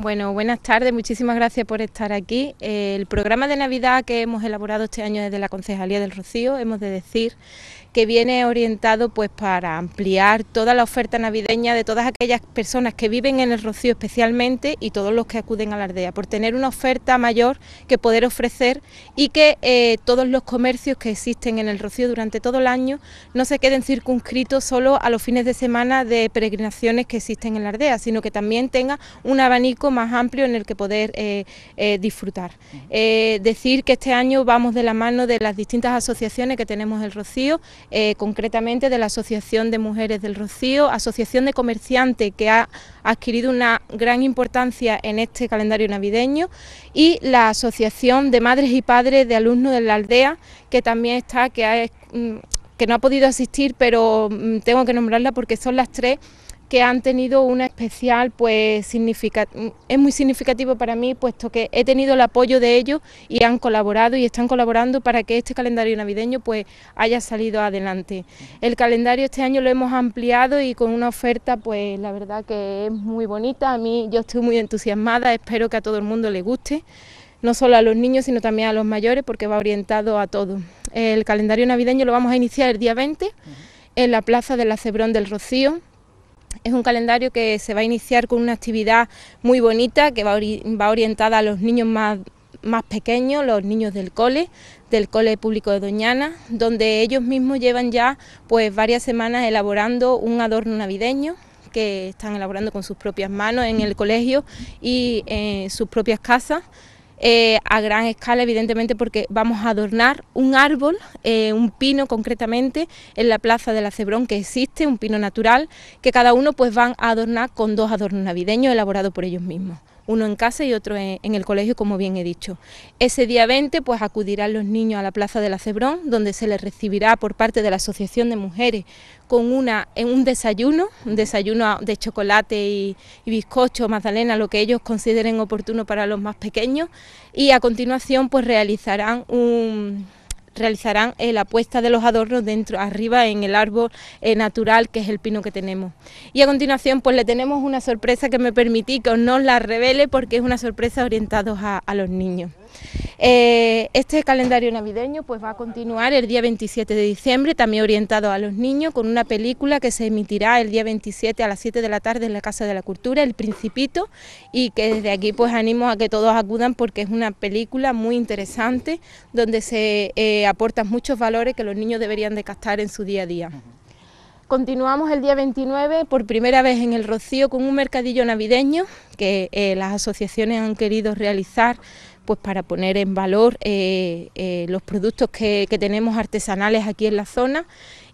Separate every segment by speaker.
Speaker 1: Bueno, buenas tardes, muchísimas gracias por estar aquí. El programa de Navidad que hemos elaborado este año desde la Concejalía del Rocío, hemos de decir que viene orientado pues para ampliar toda la oferta navideña de todas aquellas personas que viven en el Rocío especialmente y todos los que acuden a la aldea, por tener una oferta mayor que poder ofrecer y que eh, todos los comercios que existen en el Rocío durante todo el año no se queden circunscritos solo a los fines de semana de peregrinaciones que existen en la aldea, sino que también tenga un abanico más amplio en el que poder eh, eh, disfrutar. Eh, decir que este año vamos de la mano de las distintas asociaciones que tenemos el Rocío, concretamente de la Asociación de Mujeres del Rocío, Asociación de Comerciantes que ha adquirido una gran importancia en este calendario navideño y la Asociación de Madres y Padres de Alumnos de la Aldea que también está, que mm, que no ha podido asistir, pero mm, tengo que nombrarla porque son las tres que han tenido una especial, pues es muy significativo para mí, puesto que he tenido el apoyo de ellos y han colaborado y están colaborando para que este calendario navideño pues haya salido adelante. El calendario este año lo hemos ampliado y con una oferta, pues la verdad que es muy bonita. A mí yo estoy muy entusiasmada, espero que a todo el mundo le guste no solo a los niños, sino también a los mayores, porque va orientado a todos. El calendario navideño lo vamos a iniciar el día 20 en la Plaza de la Cebrón del Rocío, es un calendario que se va a iniciar con una actividad muy bonita que va, orientada a los niños más, pequeños, los niños del cole, del Cole Público de Doñana, donde ellos mismos llevan ya pues varias semanas elaborando un adorno navideño que están elaborando con sus propias manos en el colegio y en sus propias casas. Eh, a gran escala, evidentemente, porque vamos a adornar un árbol, eh, un pino concretamente, en la plaza de la Cebrón que existe, un pino natural, que cada uno pues van a adornar con dos adornos navideños elaborados por ellos mismos uno en casa y otro en, el colegio, como bien he dicho. Ese día 20 pues acudirán los niños a la Plaza de la Cebrón, donde se les recibirá por parte de la Asociación de Mujeres con una, en un desayuno, un desayuno de chocolate y, y bizcocho, magdalena, lo que ellos consideren oportuno para los más pequeños, y a continuación pues realizarán un realizarán eh, la puesta de los adornos dentro, arriba en el árbol eh, natural que es el pino que tenemos. Y a continuación pues le tenemos una sorpresa que me permití que os no la revele porque es una sorpresa orientada a los niños. Eh, este calendario navideño pues va a continuar el día 27 de diciembre, también orientado a los niños, con una película que se emitirá el día 27 a las 7 de la tarde en la Casa de la Cultura, El Principito, y que desde aquí pues animo a que todos acudan porque es una película muy interesante donde se eh, aportan muchos valores que los niños deberían de captar en su día a día. Continuamos el día 29 por primera vez en el Rocío con un mercadillo navideño que eh, las asociaciones han querido realizar pues para poner en valor eh, eh, los productos que, que tenemos artesanales aquí en la zona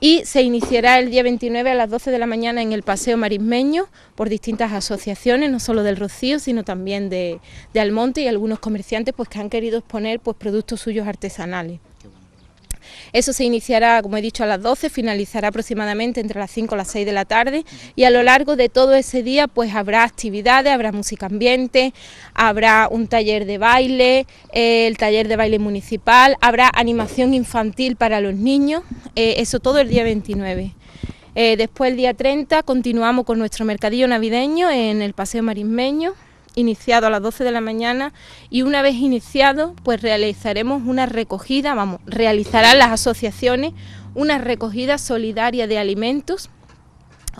Speaker 1: y se iniciará el día 29 a las 12 de la mañana en el Paseo Marismeño por distintas asociaciones, no solo del Rocío, sino también de, de Almonte y algunos comerciantes pues, que han querido exponer pues, productos suyos artesanales. Eso se iniciará, como he dicho, a las 12, finalizará aproximadamente entre las 5 y las 6 de la tarde y a lo largo de todo ese día pues habrá actividades, habrá música ambiente, habrá un taller de baile, eh, el taller de baile municipal, habrá animación infantil para los niños, eh, eso todo el día 29. Eh, después el día 30 continuamos con nuestro mercadillo navideño en el Paseo Marismeño iniciado a las 12 de la mañana y una vez iniciado pues realizaremos una recogida, vamos, realizarán las asociaciones una recogida solidaria de alimentos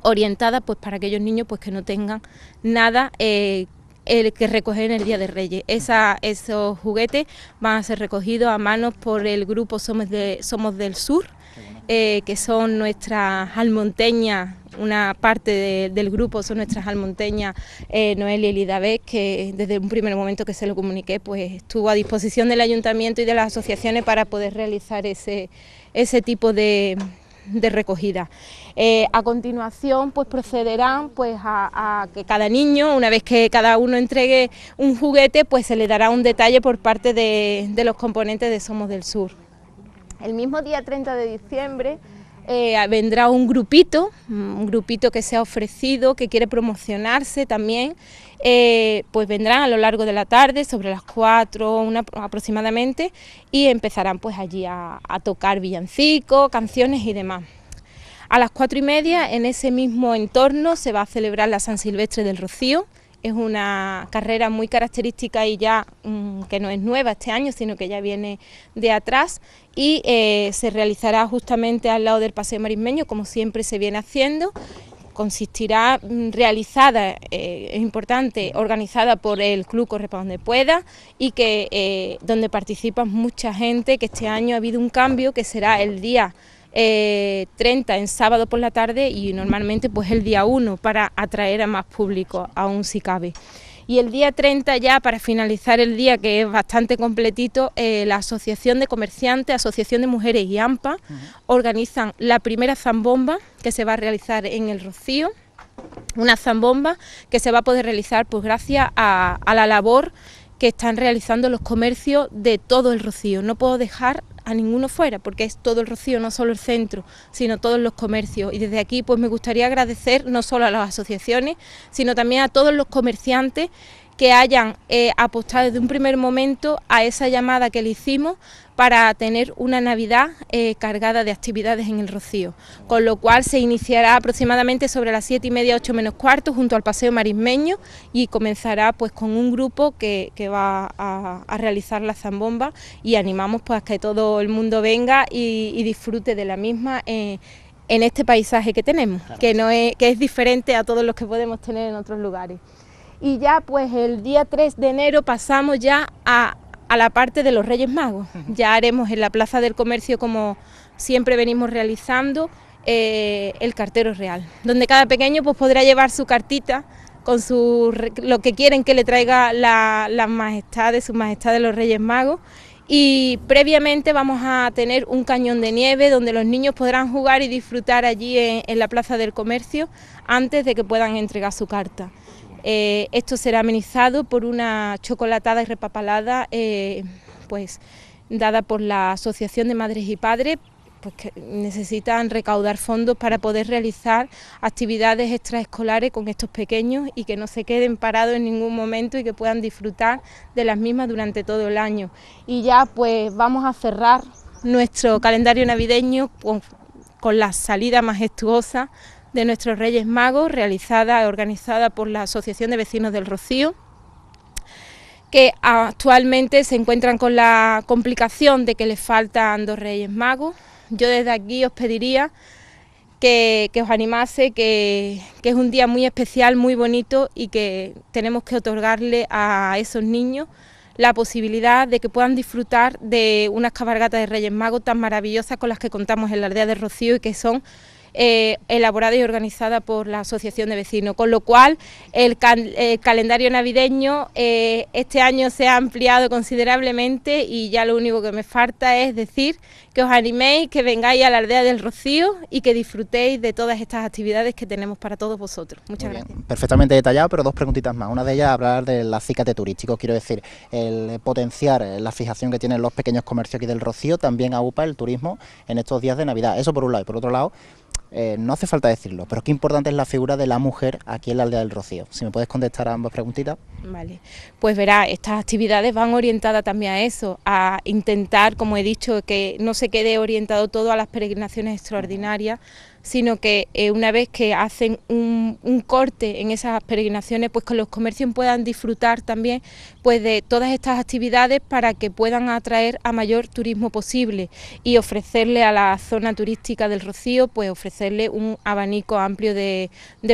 Speaker 1: orientada pues para aquellos niños pues que no tengan nada eh, el que recoger en el Día de Reyes. esos juguetes van a ser recogidos a manos por el grupo Somos, de, Somos del Sur, eh, que son nuestras almonteñas, una parte del grupo son nuestras almonteñas ...Noel eh, Noelia y B, que desde un primer momento que se lo comuniqué, pues estuvo a disposición del ayuntamiento y de las asociaciones para poder realizar ese, ese tipo de, recogida. Eh, a continuación, pues procederán pues a, que cada niño, una vez que cada uno entregue un juguete, pues se le dará un detalle por parte de los componentes de Somos del Sur. El mismo día 30 de diciembre eh, vendrá un grupito, un grupito que se ha ofrecido, que quiere promocionarse también, eh, pues vendrán a lo largo de la tarde, sobre las 4 aproximadamente, y empezarán pues allí a, tocar villancicos, canciones y demás. A las cuatro y media, en ese mismo entorno, se va a celebrar la San Silvestre del Rocío, es una carrera muy característica y ya mm, que no es nueva este año, sino que ya viene de atrás y eh, se realizará justamente al lado del Paseo Marismeño, como siempre se viene haciendo. Consistirá mm, realizada, eh, es importante, organizada por el club Correpa donde pueda y que eh, donde participa mucha gente, que este año ha habido un cambio que será el día eh, 30 en sábado por la tarde y normalmente pues el día 1 para atraer a más público, aún si cabe. Y el día 30 ya, para finalizar el día, que es bastante completito, eh, la Asociación de Comerciantes, Asociación de Mujeres y AMPA organizan la primera zambomba que se va a realizar en el Rocío, una zambomba que se va a poder realizar pues gracias a, a la labor que están realizando los comercios de todo el Rocío. No puedo dejar a ninguno fuera, porque es todo el Rocío, no solo el centro, sino todos los comercios. Y desde aquí pues me gustaría agradecer no solo a las asociaciones, sino también a todos los comerciantes que hayan eh, apostado desde un primer momento a esa llamada que le hicimos para tener una Navidad eh, cargada de actividades en el Rocío, con lo cual se iniciará aproximadamente sobre las siete y media, ocho menos cuarto, junto al Paseo Marismeño y comenzará pues con un grupo que, va a, realizar la zambomba y animamos pues a que todo el mundo venga y, disfrute de la misma. Eh, en este paisaje que tenemos, que, no es, que es diferente a todos los que podemos tener en otros lugares y ya pues el día 3 de enero pasamos ya a, la parte de los Reyes Magos. Ya haremos en la Plaza del Comercio como siempre venimos realizando eh, el cartero real, donde cada pequeño pues podrá llevar su cartita con su, lo que quieren que le traiga la, majestad de Majestad de los Reyes Magos. Y previamente vamos a tener un cañón de nieve donde los niños podrán jugar y disfrutar allí en la Plaza del Comercio antes de que puedan entregar su carta. Eh, esto será amenizado por una chocolatada y repapalada eh, pues, dada por la Asociación de Madres y Padres pues que necesitan recaudar fondos para poder realizar actividades extraescolares con estos pequeños y que no se queden parados en ningún momento y que puedan disfrutar de las mismas durante todo el año. Y ya pues vamos a cerrar nuestro calendario navideño con la salida majestuosa de nuestros Reyes Magos, realizada y organizada por la Asociación de Vecinos del Rocío, que actualmente se encuentran con la complicación de que les faltan dos Reyes Magos. Yo desde aquí os pediría que, os animase, que, es un día muy especial, muy bonito y que tenemos que otorgarle a esos niños la posibilidad de que puedan disfrutar de unas cabalgatas de Reyes Magos tan maravillosas con las que contamos en la aldea de Rocío y que son eh, elaborada y organizada por la Asociación de Vecinos, con lo cual el, calendario navideño eh, este año se ha ampliado considerablemente y ya lo único que me falta es decir que os animéis, que vengáis a la aldea del Rocío y que disfrutéis de todas estas actividades que tenemos para todos vosotros. Muchas gracias. Perfectamente detallado, pero dos preguntitas más. Una de ellas, hablar del acicate turístico, quiero decir, el potenciar eh, la fijación que tienen los pequeños comercios aquí del Rocío, también upa el turismo, en estos días de Navidad. Eso por un lado. Y por otro lado, eh, no hace falta decirlo, pero qué importante es la figura de la mujer aquí en la aldea del Rocío. Si me puedes contestar a ambas preguntitas. Vale, pues verá, estas actividades van orientadas también a eso, a intentar, como he dicho, que no se quede orientado todo a las peregrinaciones extraordinarias, sino que eh, una vez que hacen un, corte en esas peregrinaciones, pues con los comercios puedan disfrutar también pues, de todas estas actividades para que puedan atraer a mayor turismo posible y ofrecerle a la zona turística del Rocío, pues ofrecerle un abanico amplio de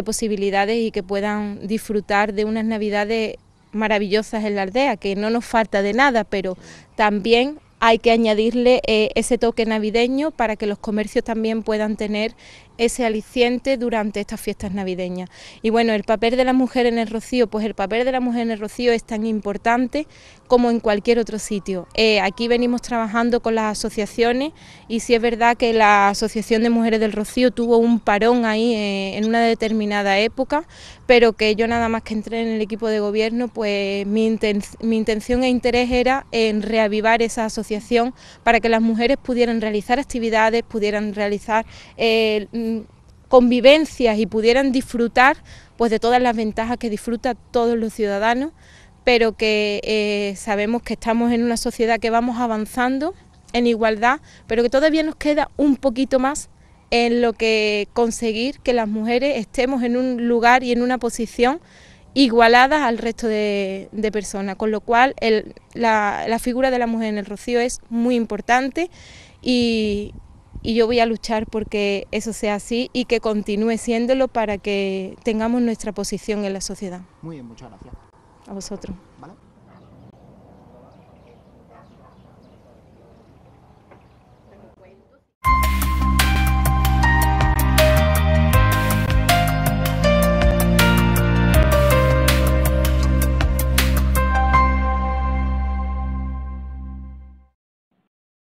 Speaker 1: posibilidades y que puedan disfrutar de unas navidades maravillosas en la aldea, que no nos falta de nada, pero también hay que añadirle eh, ese toque navideño para que los comercios también puedan tener ese aliciente durante estas fiestas navideñas. Y bueno, el papel de la mujer en el rocío, pues el papel de la mujer en el rocío es tan importante como en cualquier otro sitio. Eh, aquí venimos trabajando con las asociaciones y sí es verdad que la Asociación de Mujeres del Rocío tuvo un parón ahí eh, en una determinada época, pero que yo nada más que entré en el equipo de gobierno, pues mi, intención e interés era en reavivar esa asociación para que las mujeres pudieran realizar actividades, pudieran realizar eh, mm, convivencias y pudieran disfrutar pues de todas las ventajas que disfrutan todos los ciudadanos, pero que eh, sabemos que estamos en una sociedad que vamos avanzando en igualdad, pero que todavía nos queda un poquito más en lo que conseguir que las mujeres estemos en un lugar y en una posición igualadas al resto de, personas, con lo cual la, figura de la mujer en el rocío es muy importante y, yo voy a luchar porque eso sea así y que continúe siéndolo para que tengamos nuestra posición en la sociedad. Muy bien, muchas gracias. A vosotros.